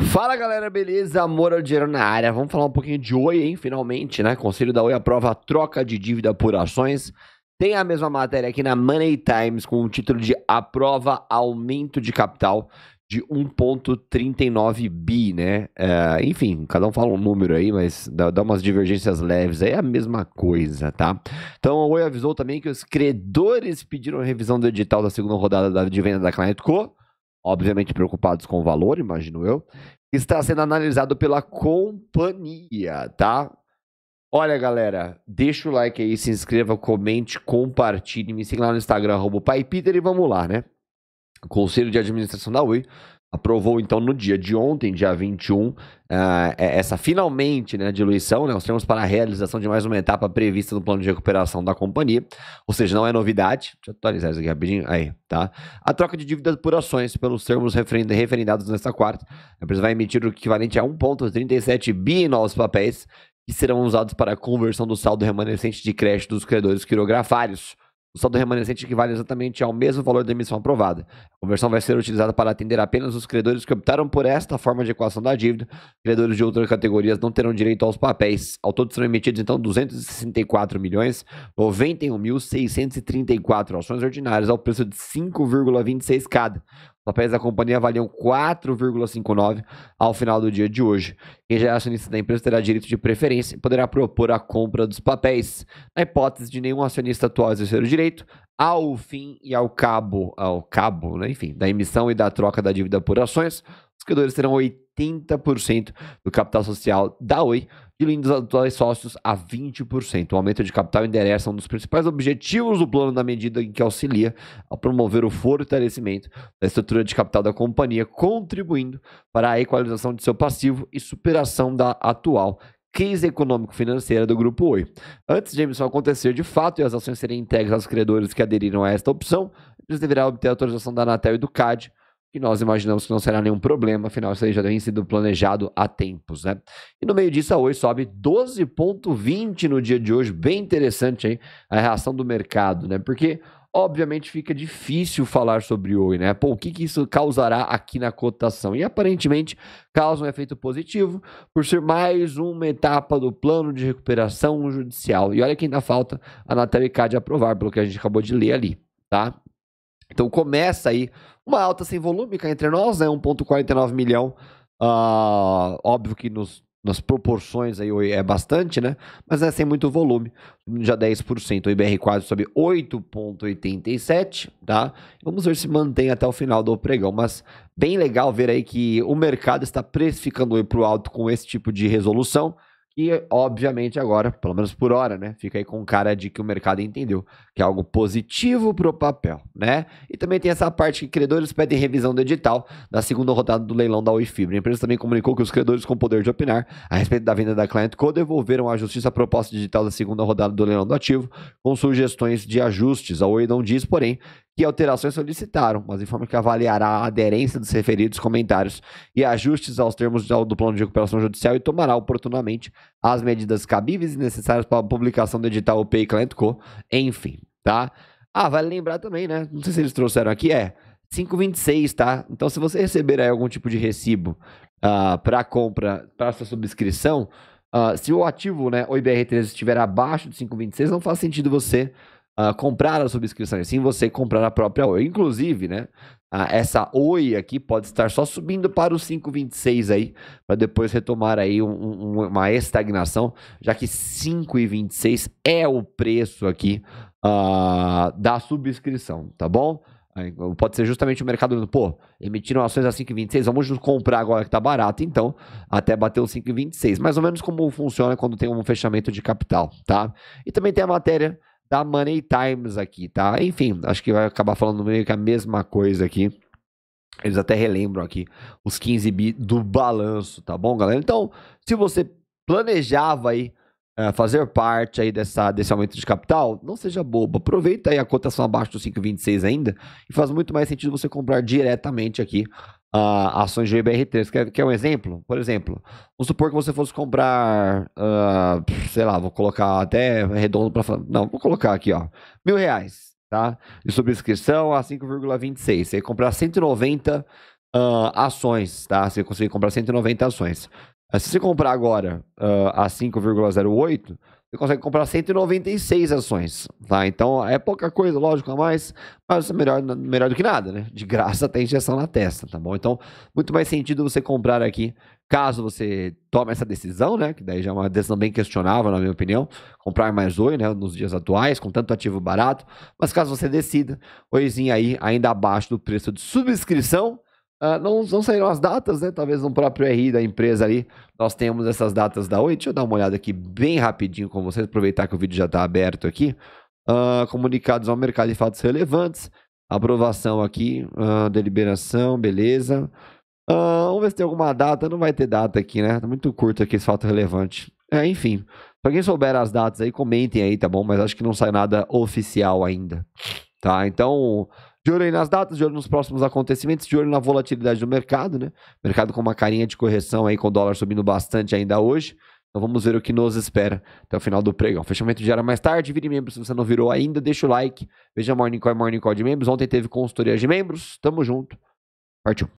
Fala galera, beleza? Amor ao dinheiro na área. Vamos falar um pouquinho de Oi, hein? Finalmente, né? Conselho da Oi aprova a troca de dívida por ações. Tem a mesma matéria aqui na Money Times com o título de Aprova Aumento de Capital de 1,39 bi, né? É, enfim, cada um fala um número aí, mas dá, dá umas divergências leves. Aí é a mesma coisa, tá? Então a Oi avisou também que os credores pediram revisão do edital da segunda rodada de venda da Client Co obviamente preocupados com o valor, imagino eu, está sendo analisado pela companhia, tá? Olha, galera, deixa o like aí, se inscreva, comente, compartilhe, me siga lá no Instagram, arroba e vamos lá, né? Conselho de Administração da Oi aprovou então no dia de ontem, dia 21, uh, ah, é, essa finalmente né, diluição, né, os termos para a realização de mais uma etapa prevista no plano de recuperação da companhia, ou seja, não é novidade, deixa eu atualizar isso aqui rapidinho, aí, tá? A troca de dívidas por ações pelos termos referendados nesta quarta, a empresa vai emitir o equivalente a 1,37 bi em novos papéis, que serão usados para a conversão do saldo remanescente de crédito dos credores quirografários, o saldo remanescente equivale exatamente ao mesmo valor da emissão aprovada. A conversão vai ser utilizada para atender apenas os credores que optaram por esta forma de equação da dívida. Credores de outras categorias não terão direito aos papéis. Ao todo serão emitidos, então, 264 milhões 91.634 ações ordinárias ao preço de 5,26 cada. Papéis da companhia valiam 4,59 ao final do dia de hoje. Quem já é acionista da empresa terá direito de preferência e poderá propor a compra dos papéis, na hipótese de nenhum acionista atual exercer o direito, ao fim e ao cabo, ao cabo, né? enfim, da emissão e da troca da dívida por ações, os credores terão 80% do capital social da Oi, e lindos atuais sócios a 20%. O aumento de capital endereça um dos principais objetivos do plano na medida em que auxilia a promover o fortalecimento da estrutura de capital da companhia, contribuindo para a equalização de seu passivo e superação da atual crise econômico-financeira do Grupo Oi. Antes de a emissão acontecer de fato e as ações serem entregues aos credores que aderiram a esta opção, eles deverão obter a autorização da Anatel e do CAD e nós imaginamos que não será nenhum problema, afinal isso aí já tem sido planejado há tempos, né? E no meio disso, a Oi sobe 12,20 no dia de hoje, bem interessante aí a reação do mercado, né? Porque obviamente fica difícil falar sobre Oi, né? Pô, o que, que isso causará aqui na cotação? E aparentemente causa um efeito positivo por ser mais uma etapa do plano de recuperação judicial. E olha que ainda falta a Natália Cade aprovar, pelo que a gente acabou de ler ali, tá? Então começa aí uma alta sem volume cá entre nós, né? 1,49 milhão. Uh, óbvio que nos, nas proporções aí é bastante, né? Mas é sem muito volume, já 10%. O IBR4 sobe 8,87, tá? Vamos ver se mantém até o final do pregão, mas bem legal ver aí que o mercado está precificando o para o alto com esse tipo de resolução. E, obviamente, agora, pelo menos por hora, né? Fica aí com cara de que o mercado entendeu que é algo positivo para o papel, né? E também tem essa parte que credores pedem revisão do edital da segunda rodada do leilão da Oi Fibra. A empresa também comunicou que os credores com poder de opinar a respeito da venda da Client Co devolveram à justiça a proposta digital da segunda rodada do leilão do ativo com sugestões de ajustes. A Oi não diz, porém, que alterações solicitaram, mas informa que avaliará a aderência dos referidos comentários e ajustes aos termos do plano de recuperação judicial e tomará oportunamente as medidas cabíveis e necessárias para a publicação do edital OPEI Client Co. Enfim, tá? Ah, vale lembrar também, né? Não sei se eles trouxeram aqui, é 526, tá? Então, se você receber aí algum tipo de recibo uh, ah, para compra, para sua subscrição, uh, se o ativo, né, o IBR3 estiver abaixo de 526, não faz sentido você uh, comprar a subscrição, sim você comprar a própria Oi. Inclusive, né? Uh, essa Oi aqui pode estar só subindo para os 5,26 aí, para depois retomar aí um, um, uma estagnação, já que 5,26 é o preço aqui uh, da subscrição, tá bom? Então, pode ser justamente o mercado pô, emitiram ações a 5,26, vamos comprar agora que tá barato, então, até bater os 5,26. Mais ou menos como funciona quando tem um fechamento de capital, tá? E também tem a matéria da Money Times aqui, tá? Enfim, acho que vai acabar falando meio que a mesma coisa aqui. Eles até relembram aqui os 15 bi do balanço, tá bom, galera? Então, se você planejava aí ah, fazer parte aí dessa, desse aumento de capital, não seja bobo. Aproveita aí a cotação abaixo dos 5,26 ainda e faz muito mais sentido você comprar diretamente aqui uh, ações de IBR3. Quer, quer um exemplo? Por exemplo, vamos supor que você fosse comprar, uh, sei lá, vou colocar até redondo para... Não, vou colocar aqui, ó, mil reais, tá? De subscrição a 5,26. Você ia comprar 190 uh, ações, tá? Você conseguir comprar 190 ações. Se você comprar agora uh, a 5,08, você consegue comprar 196 ações, tá? Então é pouca coisa, lógico, a mais, mas é melhor, melhor do que nada, né? De graça tem injeção na testa, tá bom? Então, muito mais sentido você comprar aqui, caso você tome essa decisão, né? Que daí já é uma decisão bem questionável, na minha opinião, comprar mais oi, né? Nos dias atuais, com tanto ativo barato, mas caso você decida, oizinho aí ainda abaixo do preço de subscrição, ah, não, não saíram as datas, né? Talvez no próprio RI da empresa ali nós tenhamos essas datas da Oi. Deixa eu dar uma olhada aqui bem rapidinho com vocês, aproveitar que o vídeo já está aberto aqui. Uh, comunicados ao mercado e fatos relevantes. Aprovação aqui, uh, deliberação, beleza. vamos ver se tem alguma data. Não vai ter data aqui, né? Tá muito curto aqui esse fato relevante. É, enfim. Pra quem souber as datas aí, comentem aí, tá bom? Mas acho que não sai nada oficial ainda. Tá? Então, de olho aí nas datas, de olho nos próximos acontecimentos, de olho na volatilidade do mercado, né? Mercado com uma carinha de correção aí, com o dólar subindo bastante ainda hoje. Então vamos ver o que nos espera até o final do pregão. Fechamento de área mais tarde, vire membro se você não virou ainda, deixa o like. Veja Morning Call e Morning Call de membros. Ontem teve consultoria de membros. Tamo junto. Partiu.